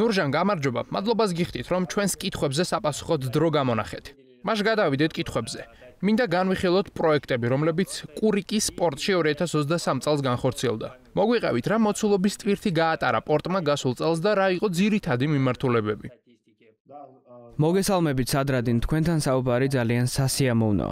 ნურჟან გამარჯობა მადლობას გიხდით რომ ჩვენს კითხვებზე საპასუხოდ დრო გამონახეთ მაშ გადავიდეთ კითხვებზე მინდა განვიხილოთ პროექტები რომლებიც კურიკის სპორტში 2023 წელს განხორციელდა მოგვიყევით რა მოცულობის ტვირთი გაატარა პორტმა გასულ წელს და რა იყო ძირითადი მიმართულებები მოგესალმებით სადრადინ თქვენთან საუბარი ძალიან სასიამოვნო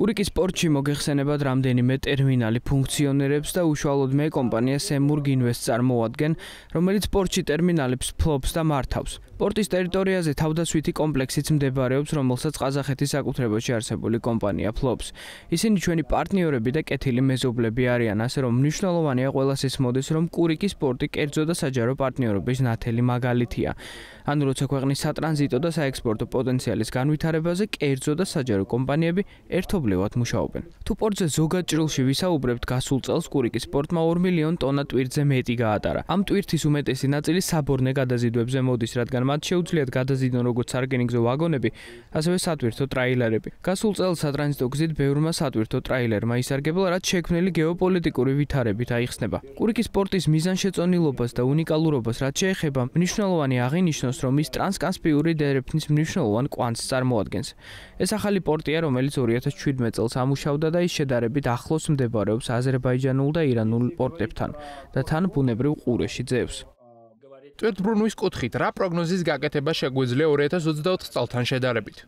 კურიკის პორტში მოგეხსენებათ რამდენიმე ტერმინალი ფუნქციონირებს და უშუალოდ მე კომპანია სემურგ ინვესტ წარმოადგენ რომელიც პორტში ტერმინალებს ფლობს და მართავს პორტის ტერიტორიაზე თავდაცვითი კომპლექსიც მდებარეობს, რომელსაც ყაზახეთის საკუთრებაში არსებული კომპანია ფლობს. ისინი ჩვენი პარტნიორები და კეთილი მეზობლები არიან, ასე რომ მნიშვნელოვანია ყოველას ის მოდის, რომ კურიკის პორტი კერძო და საჯარო პარტნიორობის ნათელი მაგალითია. ანუ როცა ქვეყნის სატრანზიტო და საექსპორტო პოტენციალის განვითარებაზე კერძო და საჯარო კომპანიები ერთობლივად მუშაობენ. თუ პორტზე ზოგად ჭრილში ვისაუბრებთ, გასულ წელს კურიკის პორტმა 2 მილიონ ტონა ტვირთზე მეტი გაატარა. ამ ტვირთის უმეტესი ნაწილი საბორნე გადაზიდვებზე მოდის, რადგან მათ შეუძლიათ გადაზიდონ როგორც სარკინიგზო ვაგონები, ასევე სატვირთო ტრეილერები. გასულ წელს სატრანზიტო გზით ბევრმა სატვირთო ტრეილერმა ისარგებლა, რაც შექმნილი გეოპოლიტიკური ვითარებით აიხსნება. კურიკის პორტის მიზანშეწონილობას და უნიკალურობას რაც შეეხება, მნიშვნელოვანი აღინიშნოს, რომ ის ტრანსკასპიური დერეფნის მნიშვნელოვან კვანს წარმოადგენს. ეს ახალი პორტია, რომელიც 2017 წელს ამუშავდა და ის შედარებით ახლოს მდებარეობს აზერბაიჯანულ და ირანულ პორტებთან და თან ბუნებრივ ყურეში ძევს. ტვეთბრუნვის კუთხით რა პროგნოზის გაკეთება შეგვიძლია 2024 წელთან შედარებით?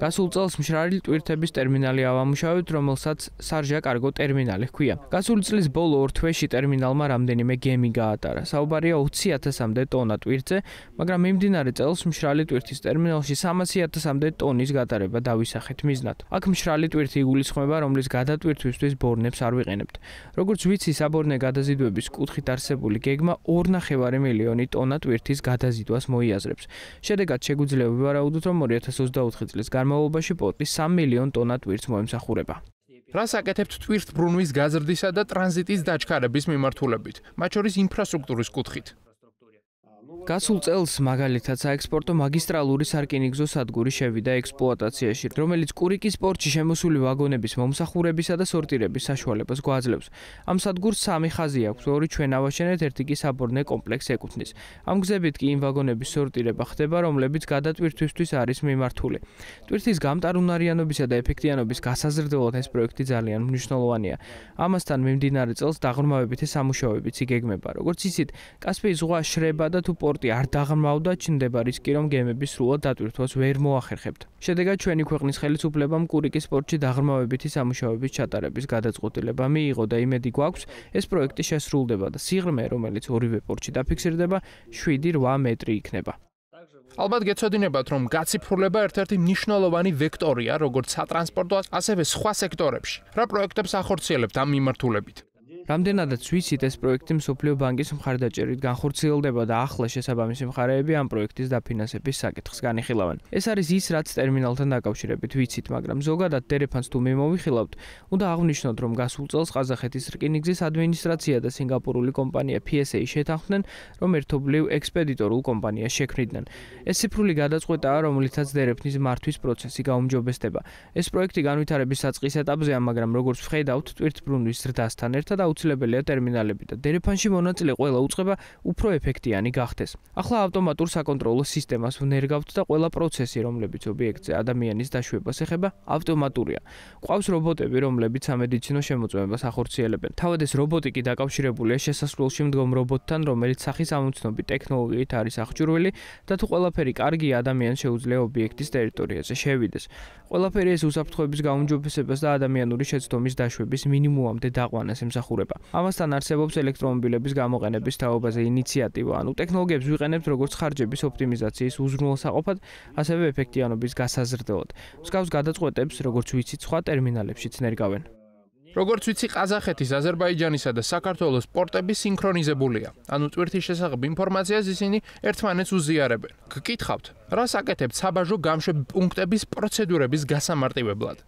გასულ წელს მშრალი ტვირთების ტერმინალი ავამუშავებთ, რომელსაც სარჟა კარგო ტერმინალი ჰქვია. გასული წლის ბოლო ორ თვეში ტერმინალმა რამდენიმე გემი გაატარა. საუბარია 20000-მდე ტონა ტვირთზე, მაგრამ მიმდინარე წელს მშრალი ტვირთის ტერმინალში 300000-მდე ტონის გატარება დავისახეთ მიზნად. აქ მშრალი ტვირთი იგულისხმება, რომლის გადატვირთვისთვის ბორნებს არ ვიყენებთ. როგორც ვიცი, საბორნე გადაზიდვების კუთხით არსებული გეგმა 2.5 მილიონი ტონა ტვირთის გადაზიდვას მოიაზრებს. შედეგად შეგვიძლია ვივარაუდოთ, რომ 2024 წლის განმავლობაში პოტი 3 მილიონ ტონა ტვირთს მოემსახურება. რას აკეთებთ ტვირთბრუნვის გაზრდისა და ტრანზიტის დაჩქარების მიმართულებით, მათ შორის ინფრასტრუქტურის კუთხით? გასულ წელს მაგალითად საექსპორტო მაგისტრალური სარკინიგზო სადგური შევიდა ექსპლუატაციაში, რომელიც კურიკის პორტში შემოსული ვაგონების მომსახურებისა და სორტირების საშუალებას გვაძლევს. ამ სადგურს სამი ხაზი აქვს, ორი ჩვენავაშენეთ, ერთი კი საბორნე კომპლექს ეკუთვნის. ამ გზებით კი იმ ვაგონების სორტირება ხდება, რომლებიც გადატვირთვისთვის არის მიმართული. ტვირთის გამტარუნარიანობისა და ეფექტიანობის გასაზრდელად ეს პროექტი ძალიან მნიშვნელოვანია. ამასთან მიმდინარე წელს დაღრმავებით ეს სამუშაოებიც იგეგმება. როგორც ისეთ, კასპიის ზღვა შრება და თუ პორტი პორტი არ დაღმავდა, ჩნდება რისკი, რომ გემები სრულად დატვირთვას ვერ მოახერხებთ. შედეგად ჩვენი ქვეყნის ხელისუფლებამ კურიკის პორტში დაღმავებითი სამუშაოების ჩატარების გადაწყვეტილება მიიღო და იმედი გვაქვს, ეს პროექტი შესრულდება და სიღრმე, რომელიც ორივე პორტში დაფიქსირდება, 7-8 მეტრი იქნება. ალბათ გეცოდინებათ, რომ გაციფრულება ერთ-ერთი მნიშვნელოვანი ვექტორია როგორც სატრანსპორტო, ასევე სხვა სექტორებში, რა პროექტებს ახორციელებთ ამ მიმართულებით. რამდენადაც ვიცით, ეს პროექტი მსოფლიო ბანკის მხარდაჭერით განხორციელდება და ახლა შესაბამისი მხარეები ამ პროექტის დაფინანსების საკითხს განიხილავენ. ეს არის ის, რაც ტერმინალთან დაკავშირებით ვიცით, მაგრამ ზოგადად დერეფანს თუ მე მოვიხილავთ, უნდა აღვნიშნოთ, რომ გასულ წელს ყაზახეთის რკინიგზის ადმინისტრაცია და სინგაპურული კომპანია PSA შეთანხმდნენ, რომ ერთობლივ ექსპედიტორულ კომპანიას შექმნიდნენ. ეს ციფრული გადაწყვეტაა, რომლითაც დერეფნის მართვის პროცესი გაუმჯობესდება. ეს პროექტი განვითარების საწყის ეტაპზეა, მაგრამ როგორც ვხედავთ, ტვირთბრუნვის ზრდასთან ერთად და აუცილებელია ტერმინალები და დერეფანში მონაწილე ყველა უწება უფრო ეფექტიანი გახდეს. ახლა ავტომატურ საკონტროლო სისტემას ვნერგავთ და ყველა პროცესი, რომლებიც ობიექტზე ადამიანის დაშვებას ეხება, ავტომატურია. ყავს რობოტები, რომლებიც სამედიცინო შემოწმებას ახორციელებენ. თავად ეს რობოტი კი დაკავშირებულია შესასრულში მდგომ რობოტთან, რომელიც სახის ამოცნობი ტექნოლოგიით არის აღჭურვილი და თუ ყველაფერი კარგია, ადამიანს შეუძლია ობიექტის ტერიტორიაზე შევიდეს. ყველაფერი ეს უსაფრთხოების გაუმჯობესებას და ადამიანური შეცდომის დაშვების მინიმუმამდე დაყვანას ემსახურება. ჩაუყურება. ამასთან არსებობს ელექტრომობილების გამოყენების თაობაზე ინიციატივა, ანუ ტექნოლოგიებს ვიყენებთ როგორც ხარჯების ოპტიმიზაციის უზრუნველსაყოფად, ასევე ეფექტიანობის გასაზრდელად. მსგავს გადაწყვეტებს, როგორც ვიცი, სხვა ტერმინალებშიც ნერგავენ. როგორც ვიცი, ყაზახეთის, აზერბაიჯანისა და საქართველოს პორტები სინქრონიზებულია. ანუ წვირთის შესახებ ინფორმაციას ისინი ერთმანეთს უზიარებენ. გკითხავთ, რა საკეთებს საბაჟო გამშვები პუნქტების პროცედურების გასამარტივებლად?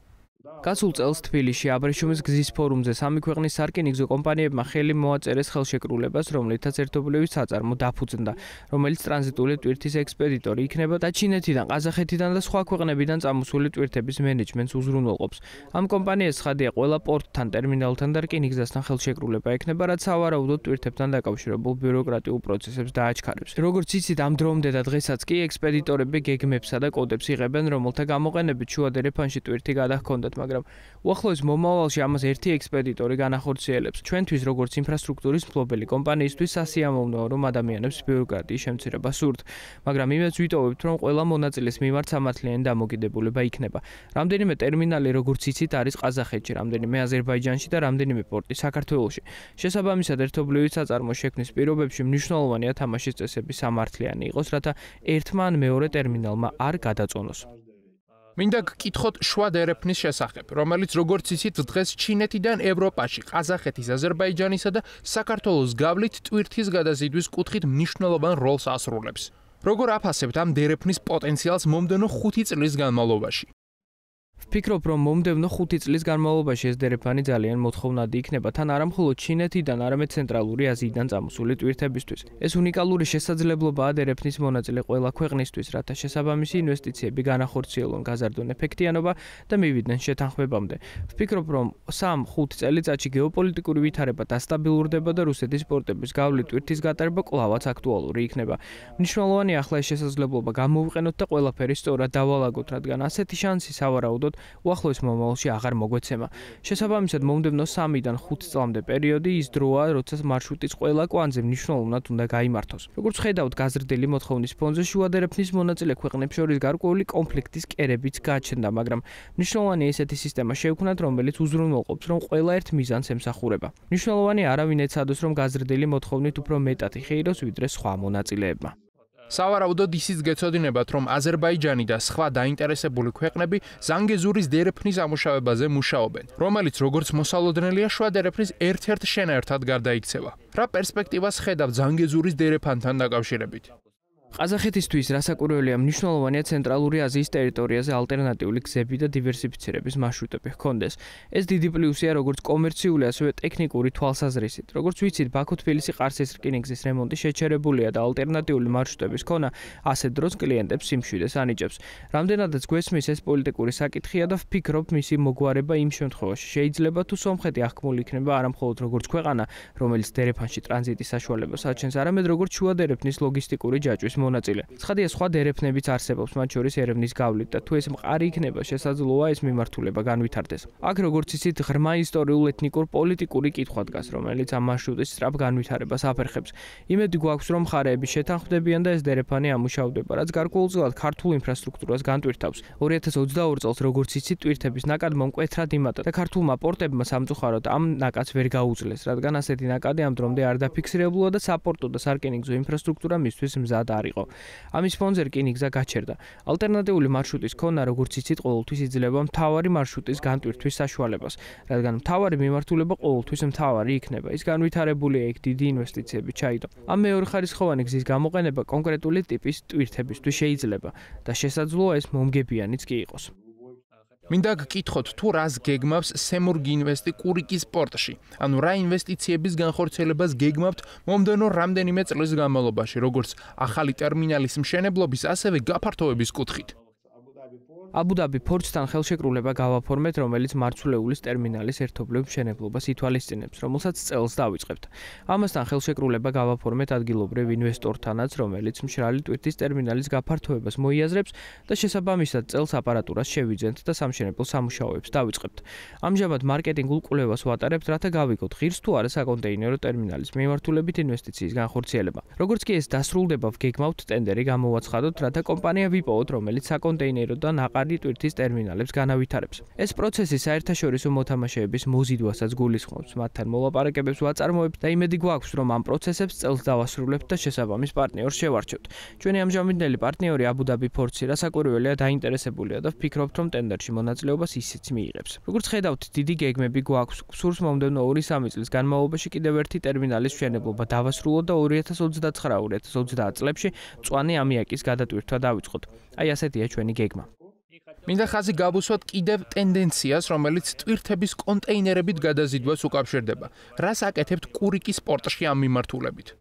გასულ წელს თბილისში აბრეშუმის გზის ფორუმზე სამი ქვეყნის სარკინიგზო კომპანიებმა ხელი მოაწერეს ხელშეკრულებას, რომლითაც ერთობლივი საწარმო დაფუძნდა, რომელიც ტრანზიტული ტვირთის ექსპედიტორი იქნება და ჩინეთიდან, ყაზახეთიდან და სხვა ქვეყნებიდან წამოსული ტვირთების მენეჯმენტს უზრუნველყოფს. ამ კომპანიას ხადია ყველა პორტთან, ტერმინალთან და რკინიგზასთან ხელშეკრულება ექნება, რაც სავარაუდოდ ტვირთებთან დაკავშირებულ ბიუროკრატიულ პროცესებს დააჩქარებს. როგორც იცით, ამ დრომდე და დღესაც კი ექსპედიტორები გეგმებსა და კოდებს იღებენ, რომელთა გამოყენებით შუადერეფანში ტვირთი გადაგქონდათ ვიცით, მაგრამ უახლოეს მომავალში ამას ერთი ექსპედიტორი განახორციელებს. ჩვენთვის როგორც ინფრასტრუქტურის მფლობელი კომპანიისთვის სასიამოვნოა, რომ ადამიანებს ბიუროკრატიის შემცირება სურთ, მაგრამ იმედს ვიტოვებთ, რომ ყველა მონაწილეს მიმართ სამართლიანი დამოკიდებულება იქნება. რამდენიმე ტერმინალი, როგორც იცით, არის ყაზახეთში, რამდენიმე აზერბაიჯანში და რამდენიმე პორტი საქართველოში. შესაბამისად, ერთობლივი საწარმო შექმნის პირობებში მნიშვნელოვანია თამაშის წესების სამართლიანი იყოს, რათა ერთმან მეორე ტერმინალმა არ გადაწონოს. მინდა გკითხოთ შვა დერეფნის შესახებ, რომელიც როგორც ისით დღეს ჩინეთიდან ევროპაში, ყაზახეთის, აზერბაიჯანისა და საქართველოს გავლით ტვირთის გადაზიდვის კუთხით მნიშვნელოვან როლს ასრულებს. როგორ აფასებთ ამ დერეფნის პოტენციალს მომდენო 5 წლის განმავლობაში? ვფიქრობ, რომ მომდევნო 5 წლის განმავლობაში ეს დერეფანი ძალიან მოთხოვნადი იქნება თან არამხოლოდ ჩინეთიდან, არამედ ცენტრალური აზიიდან წამოსული ტვირთებისთვის. ეს უნიკალური შესაძლებლობაა დერეფნის მონაწილე ყველა ქვეყნისთვის, რათა შესაბამისი ინვესტიციები განახორციელონ გაზარდონ ეფექტიანობა და მივიდნენ შეთანხმებამდე. ვფიქრობ, რომ 3-5 წელიწადში გეოპოლიტიკური ვითარება დასტაბილურდება და რუსეთის პორტების გავლით ტვირთის გატარება კლავაც აქტუალური იქნება. მნიშვნელოვანია ახლა ეს შესაძლებლობა გამოვიყენოთ და ყველაფერი სწორად დავალაგოთ, რადგან ასეთი შანსი სავარაუდოდ საერთოდ უახლოეს მომავალში აღარ მოგვეცემა. შესაბამისად, მომდებნო 3-დან 5 წლამდე პერიოდი ის დროა, როცა მარშრუტის ყველა კვანძი მნიშვნელოვნად უნდა გამართოს. როგორც ხედავთ, გაზრდილი მოთხოვნის ფონზე შუადერეფნის მონაწილე ქვეყნებს შორის გარკვეული კონფლიქტის კერებიც გაჩნდა, მაგრამ მნიშვნელოვანი ესეთი სისტემა შეიქმნათ, რომელიც უზრუნველყოფს, რომ ყველა ერთ მიზანს ემსახურება. მნიშვნელოვანი არავინ ეცადოს, რომ გაზრდილი მოთხოვნით უფრო მეტად ხეიროს ვიდრე სხვა მონაწილეებმა. სავარაუდოდ ისიც გეცოდინებათ, რომ აზერბაიჯანი და სხვა დაინტერესებული ქვეყნები ზანგეზურის დერეფნის ამუშავებაზე მუშაობენ, რომელიც როგორც მოსალოდნელია, შუა დერეფნის ერთ-ერთ შენაერთად გარდაიქცევა. რა პერსპექტივას ხედავთ ზანგეზურის დერეფანთან დაკავშირებით? ყაზახეთისთვის რასაკვირველია მნიშვნელოვანია ცენტრალური აზიის ტერიტორიაზე ალტერნატიული გზები და დივერსიფიცირების მარშრუტები ჰქონდეს. ეს დიდი პლუსია როგორც კომერციული, ასევე ტექნიკური თვალსაზრისით. როგორც ვიცით, ბაქო-თბილისი ყარსის რკინიგზის რემონტი შეჩერებულია და ალტერნატიული მარშრუტების ქონა ასე დროს კლიენტებს სიმშვიდეს ანიჭებს. რამდენადაც გვესმის ეს პოლიტიკური საკითხია და ვფიქრობ, მისი მოგვარება იმ შემთხვევაში შეიძლება თუ სომხეთი ახმული იქნება არამხოლოდ როგორც ქვეყანა, რომელიც დერეფანში ტრანზიტის საშუალებას აჩენს, არამედ როგორც შუადერეფნის ლოგისტიკური ჯაჭვის მონაწილე. ცხადია სხვა დერეფნებიც არსებობს, მათ შორის ერევნის გავლით და თუ ეს მყარი იქნება, შესაძლოა ეს მიმართულება განვითარდეს. აქ როგორც ისეთ ღრმა ისტორიულ ეთნიკურ პოლიტიკური კითხვა დგას, რომელიც ამ მარშრუტის სწრაფ განვითარებას აფერხებს. იმედი გვაქვს, რომ ხარეები შეთანხმდებიან და ეს დერეფანი ამუშავდება, რაც გარკვეულწილად ქართულ ინფრასტრუქტურას განტვირთავს. 2022 წელს როგორც ისეთ ტვირთების ნაკადმა მკვეთრად იმატა და ქართულმა პორტებმა სამწუხაროდ ამ ნაკადს ვერ გაუძლეს, რადგან ასეთი ნაკადი ამ დრომდე არ დაფიქსირებულა და საპორტო და სარკინიგზო ინფრასტრუქტურა მისთვის მზად არის. იყო. ამის ფონზე რკინიგზა გაჩერდა. ალტერნატიული მარშრუტის ქონა, როგორც იცით, ყოველთვის იძლევა მთავარი მარშრუტის განტვირთვის საშუალებას, რადგან მთავარი მიმართულება ყოველთვის მთავარი იქნება. ის განვითარებულია იქ დიდი ინვესტიციები ჩაიდო. ამ მეორეხარისხოვანი გზის გამოყენება კონკრეტული ტიპის ტვირთებისთვის შეიძლება და შესაძლოა ეს მომგებიანიც კი იყოს. მინდა გკითხოთ თუ რას გეგმავს სემურგი ინვესტი კურიკის პორტში ანუ რა ინვესტიციების განხორციელებას გეგმავთ მომდენო რამდენიმე წლის განმავლობაში როგორც ახალი ტერმინალის მშენებლობის ასევე გაფართოების კუთხით აბუდაბი ფორცთან ხელშეკრულება გავაფორმეთ, რომელიც მარცვლეულის ტერმინალის ერთობლივ მშენებლობას ითვალისწინებს, რომელსაც წელს დავიწყებთ. ამასთან ხელშეკრულება გავაფორმეთ ადგილობრივ ინვესტორთანაც, რომელიც მშრალი ტვირთის ტერმინალის გაფართოებას მოიაზრებს და შესაბამისად წელს აპარატურას შევიძენთ და სამშენებლო სამუშაოებს დავიწყებთ. ამჟამად მარკეტინგულ კვლევას ვატარებთ, რათა გავიგოთ ღირს თუ არა საკონტეინერო ტერმინალის მიმართულებით ინვესტიციის განხორციელება. როგორც კი ეს დასრულდება, გეგმავთ ტენდერი გამოვაცხადოთ, რათა კომპანია ვიპოვოთ, რომელიც საკონტეინეროდან აყარებს მყარი ტვირთის ტერმინალებს განავითარებს. ეს პროცესი საერთაშორისო მოთამაშეების მოზიდვასაც გულისხმობს, მათთან მოლაპარაკებებს ვაწარმოებთ და იმედი გვაქვს, რომ ამ პროცესებს წელს დავასრულებთ და შესაბამის პარტნიორს შევარჩევთ. ჩვენი ამჟამინდელი პარტნიორი აბუდაბი ფორცი რა საკურველია დაინტერესებულია და ფიქრობთ, რომ ტენდერში მონაწილეობას ისიც მიიღებს. როგორც ხედავთ, დიდი გეგმები გვაქვს. სურს მომდენო 2-3 წლის განმავლობაში კიდევ ერთი ტერმინალის მშენებლობა დავასრულოთ და 2029-2030 წლებში წვანი ამიაკის გადატვირთვა დავიწყოთ. აი ასეთია ჩვენი გეგმა. მინდა ხაზი გაბუსოთ კიდევ ტენდენციას, რომელიც ტვირთების კონტეინერებით გადაზიდვას უკავშირდება. რას აკეთებთ კურიკის პორტში ამ მიმართულებით?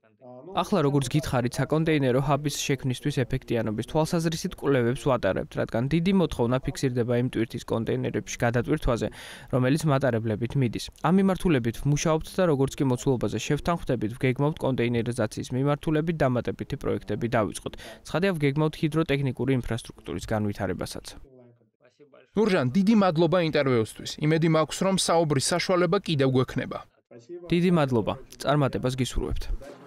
ახლა როგორც გითხარით, საკონტეინერო ჰაბის შექმნისთვის ეფექტიანობის თვალსაზრისით კვლევებს ვატარებთ, რადგან დიდი მოთხოვნა ფიქსირდება იმ ტვირთის კონტეინერებში გადატვირთვაზე, რომელიც მატარებლებით მიდის. ამ მიმართულებით ვმუშაობთ და როგორც კი მოცულობაზე შევთანხმდებით, გეგმავთ კონტეინერიზაციის მიმართულებით დამატებითი პროექტები დავიწყოთ. ცხადია ვგეგმავთ ჰიდროტექნიკური ინფრასტრუქტურის განვითარებასაც. ნურჟან, დიდი მადლობა ინტერვიუსთვის. იმედი მაქვს, რომ საუბრის საშუალება კიდევ გვექნება. დიდი მადლობა. წარმატებას გისურვებთ.